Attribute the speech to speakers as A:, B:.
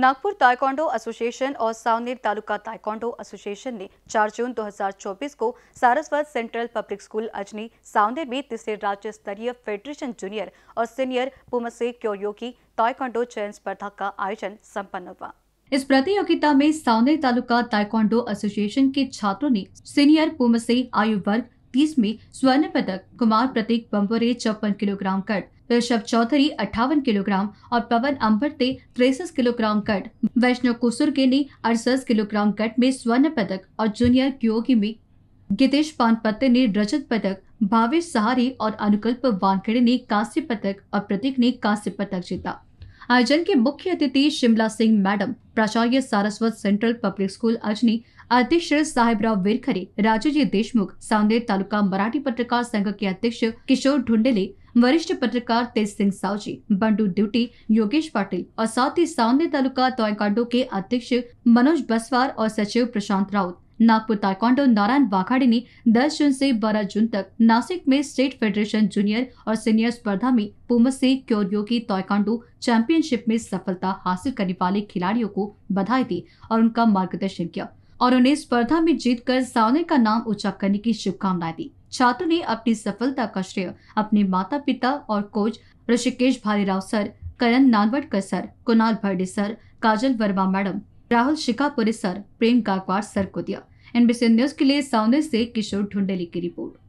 A: Nagpur taekwondo association और Saoner taluka taekwondo association ने 4 जून 2024 को Saraswat central public school Ajni Saoner में तीसरे राज्य स्तरीय फेडरेशन जूनियर और सीनियर पुमसे क्योरियो की ताइक्वांडो चयन स्पर्धा का आयोजन सम्पन्न हुआ इस प्रतियोगिता में सावनेर तालुका ताइक्वांडो एसोसिएशन के छात्रों ने सीनियर पुमसे आयु वर्ग तीस में स्वर्ण पदक कुमार प्रतीक बम्बोरे चौपन किलोग्राम कट ऋषभ चौधरी अठावन किलोग्राम और पवन अम्बरते तिरसठ किलोग्राम कट वैष्णव कुसुरगे ने अड़सठ किलोग्राम कट में स्वर्ण पदक और जूनियर क्योगी में गितेश पानपत्ते ने रजत पदक भावेश सहारे और अनुकल्प वानखेड़े ने कांस्य पदक और प्रतीक ने कांस्य पदक जीता आयोजन के मुख्य अतिथि शिमला सिंह मैडम प्राचार्य Saraswat central public school Ajni अध्यक्ष साहेबराव विरखरे राजूजी देशमुख सांदेर तालुका मराठी पत्रकार संघ के अध्यक्ष किशोर ढुंडेले वरिष्ठ पत्रकार तेज सिंह सावजी बंडू ड्यूटी योगेश पाटिल और साथ ही सावंदी तालुका तोयकांडो के अध्यक्ष मनोज बसवार और सचिव प्रशांत राउत नागपुर ताइक्वांडो नारायण वाघाड़े ने 10 जून से 12 जून तक नासिक में स्टेट फेडरेशन जूनियर और सीनियर स्पर्धा में पुमस से क्योरियो की ताइक्वांडो चैंपियनशिप में सफलता हासिल करने वाले खिलाड़ियों को बधाई दी और उनका मार्गदर्शन किया और उन्हें स्पर्धा में जीतकर सावने का नाम ऊंचा करने की शुभकामनाएं दी छात्र ने अपनी सफलता का श्रेय अपने माता पिता और coach Rishikesh Bhalerao sir Karan Nanavatkar sir Kunal Bharde sir Kajal Verma madam Rahul Shikapuri sir Prem Gagwar sir को दिया एनबीसी न्यूज के लिए साउंड से किशोर ढुंडेली की रिपोर्ट